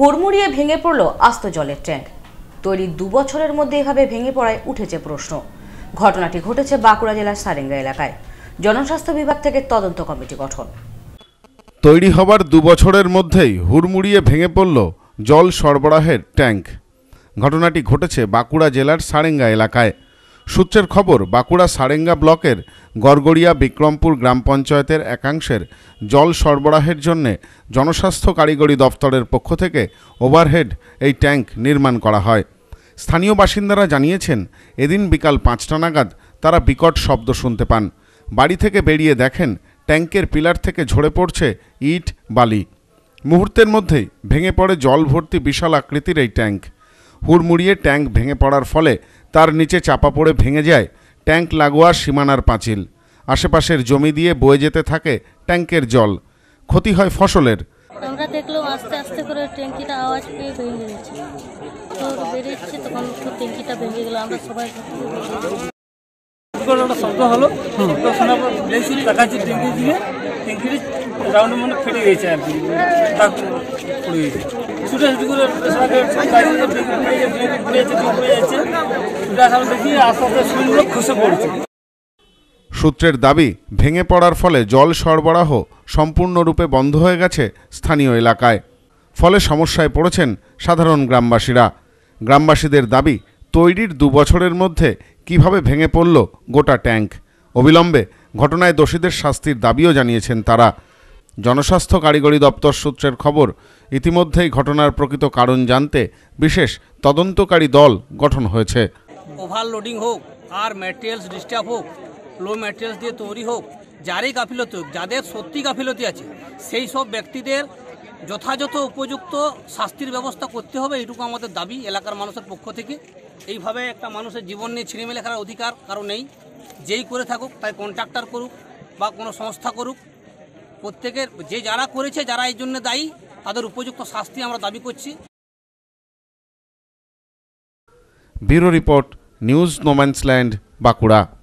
হুড়মুড়িয়ে ভেঙে পড়ল আস্ত জলের ট্যাঙ্ক তৈরি দুবছরের মধ্যে এভাবে ভেঙে পড়ায় উঠেছে প্রশ্ন ঘটনাটি ঘটেছে বাঁকুড়া জেলার সারেঙ্গা এলাকায় জনস্বাস্থ্য বিভাগ থেকে তদন্ত কমিটি গঠন তৈরি হবার দুবছরের মধ্যেই হুড়মুড়িয়ে ভেঙে পড়ল জল সরবরাহের ট্যাঙ্ক ঘটনাটি ঘটেছে বাঁকুড়া জেলার সারেঙ্গা এলাকায় সূত্রের খবর বাঁকুড়া সারেঙ্গা ব্লকের গড়গড়িয়া বিক্রমপুর গ্রাম পঞ্চায়েতের একাংশের জল সরবরাহের জন্য জনস্বাস্থ্য কারিগরি দফতরের পক্ষ থেকে ওভারহেড এই ট্যাঙ্ক নির্মাণ করা হয় স্থানীয় বাসিন্দারা জানিয়েছেন এদিন বিকাল পাঁচটা নাগাদ তারা বিকট শব্দ শুনতে পান বাড়ি থেকে বেরিয়ে দেখেন ট্যাঙ্কের পিলার থেকে ঝরে পড়ছে ইট বালি মুহূর্তের মধ্যেই ভেঙে পড়ে জল ভর্তি বিশাল আকৃতির এই ট্যাঙ্ক হুড়মুড়িয়ে ট্যাঙ্ক ভেঙে পড়ার ফলে তার নিচে চাপা পড়ে ভেঙে যায় ট্যাঙ্ক লাগোয়ার সীমানার পাঁচিল আশেপাশের জমি দিয়ে বয়ে যেতে থাকে ট্যাঙ্কের জল ক্ষতি হয় ফসলের আমরা দেখলাম আস্তে আস্তে করে ট্যাঙ্কিটা আওয়াজ পেয়ে ভেঙে গেছে তখন ট্যাঙ্কিটা ভেঙে গেল আমরা সবাই ছুটাছুটি করে সূত্রের দাবি ভেঙে পড়ার ফলে জল সরবরাহ সম্পূর্ণরূপে বন্ধ হয়ে গেছে স্থানীয় এলাকায় ফলে সমস্যায় পড়েছেন সাধারণ গ্রামবাসীরা গ্রামবাসীদের দাবি তৈরির দু বছরের মধ্যে কিভাবে ভেঙে পড়ল গোটা ট্যাঙ্ক অবিলম্বে ঘটনায় দোষীদের শাস্তির দাবিও জানিয়েছেন তারা জনস্বাস্থ্য কারিগরি দপ্তর সূত্রের খবর ইতিমধ্যেই ঘটনার প্রকৃত কারণ জানতে বিশেষ তদন্তকারী দল গঠন হয়েছে ওভারলোডিং হোক আর ম্যাটেরিয়ালস ডিস্টার্ব হোক লো ম্যাটেরিয়ালস দিয়ে তৈরি হোক যারই গাফিলতি হোক যাদের সত্যি গাফিলতি আছে সেই সব ব্যক্তিদের যথাযথ উপযুক্ত শাস্তির ব্যবস্থা করতে হবে এইটুকু আমাদের দাবি এলাকার মানুষের পক্ষ থেকে এইভাবে একটা মানুষের জীবন নিয়ে মেলে খেলার অধিকার কারো নেই যেই করে থাকুক তাই কন্ট্রাক্টর করুক বা কোনো সংস্থা করুক প্রত্যেকের যে যারা করেছে যারা এর জন্য দায়ী তাদের উপযুক্ত শাস্তি আমরা দাবি করছি bureau report news no man's land Bankura